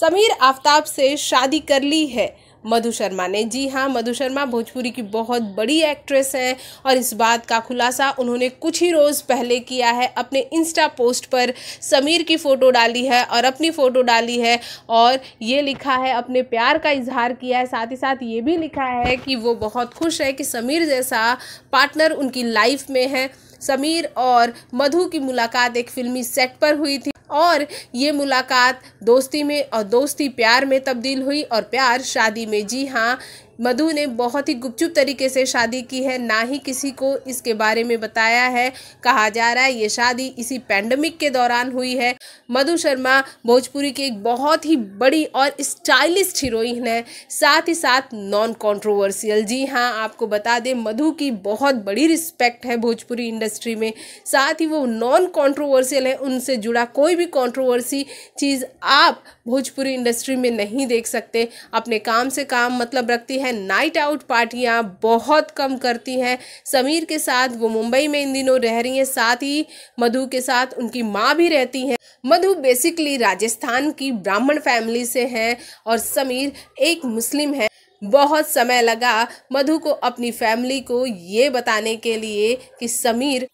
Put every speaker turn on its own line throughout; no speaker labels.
समीर आफ्ताब से शादी कर ली है मधु शर्मा ने जी हाँ मधु शर्मा भोजपुरी की बहुत बड़ी एक्ट्रेस हैं और इस बात का खुलासा उन्होंने कुछ ही रोज़ पहले किया है अपने इंस्टा पोस्ट पर समीर की फ़ोटो डाली है और अपनी फ़ोटो डाली है और ये लिखा है अपने प्यार का इजहार किया है साथ ही साथ ये भी लिखा है कि वो बहुत खुश है कि समीर जैसा पार्टनर उनकी लाइफ में है समीर और मधु की मुलाकात एक फिल्मी सेट पर हुई थी और ये मुलाकात दोस्ती में और दोस्ती प्यार में तब्दील हुई और प्यार शादी में जी हाँ मधु ने बहुत ही गुपचुप तरीके से शादी की है ना ही किसी को इसके बारे में बताया है कहा जा रहा है ये शादी इसी पैंडमिक के दौरान हुई है मधु शर्मा भोजपुरी की एक बहुत ही बड़ी और स्टाइलिश हीरोइन है साथ ही साथ नॉन कॉन्ट्रोवर्सियल जी हाँ आपको बता दें मधु की बहुत बड़ी रिस्पेक्ट है भोजपुरी इंडस्ट्री में साथ ही वो नॉन कॉन्ट्रोवर्सियल है उनसे जुड़ा कोई भी कॉन्ट्रोवर्सी चीज़ आप भोजपुरी इंडस्ट्री में नहीं देख सकते अपने काम से काम मतलब रखती है है नाइट आउट पार्टियाँ बहुत कम करती हैं समीर के साथ वो मुंबई में इन दिनों रह रही हैं साथ ही मधु के साथ उनकी माँ भी रहती हैं मधु बेसिकली राजस्थान की ब्राह्मण फैमिली से हैं और समीर एक मुस्लिम है बहुत समय लगा मधु को अपनी फैमिली को ये बताने के लिए कि समीर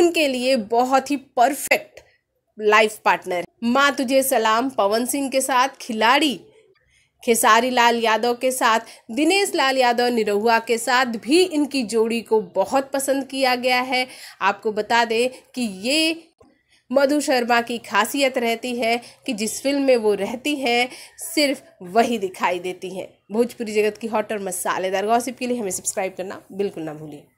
उनके लिए बहुत ही परफेक्ट लाइफ पार्टनर माँ तुझे सलाम पवन सिंह के साथ खिलाड़ी खेसारी लाल यादव के साथ दिनेश लाल यादव निरहुआ के साथ भी इनकी जोड़ी को बहुत पसंद किया गया है आपको बता दें कि ये मधु शर्मा की खासियत रहती है कि जिस फिल्म में वो रहती हैं सिर्फ वही दिखाई देती हैं भोजपुरी जगत की हॉट और मसालेदार गॉसिप के लिए हमें सब्सक्राइब करना बिल्कुल ना भूलिए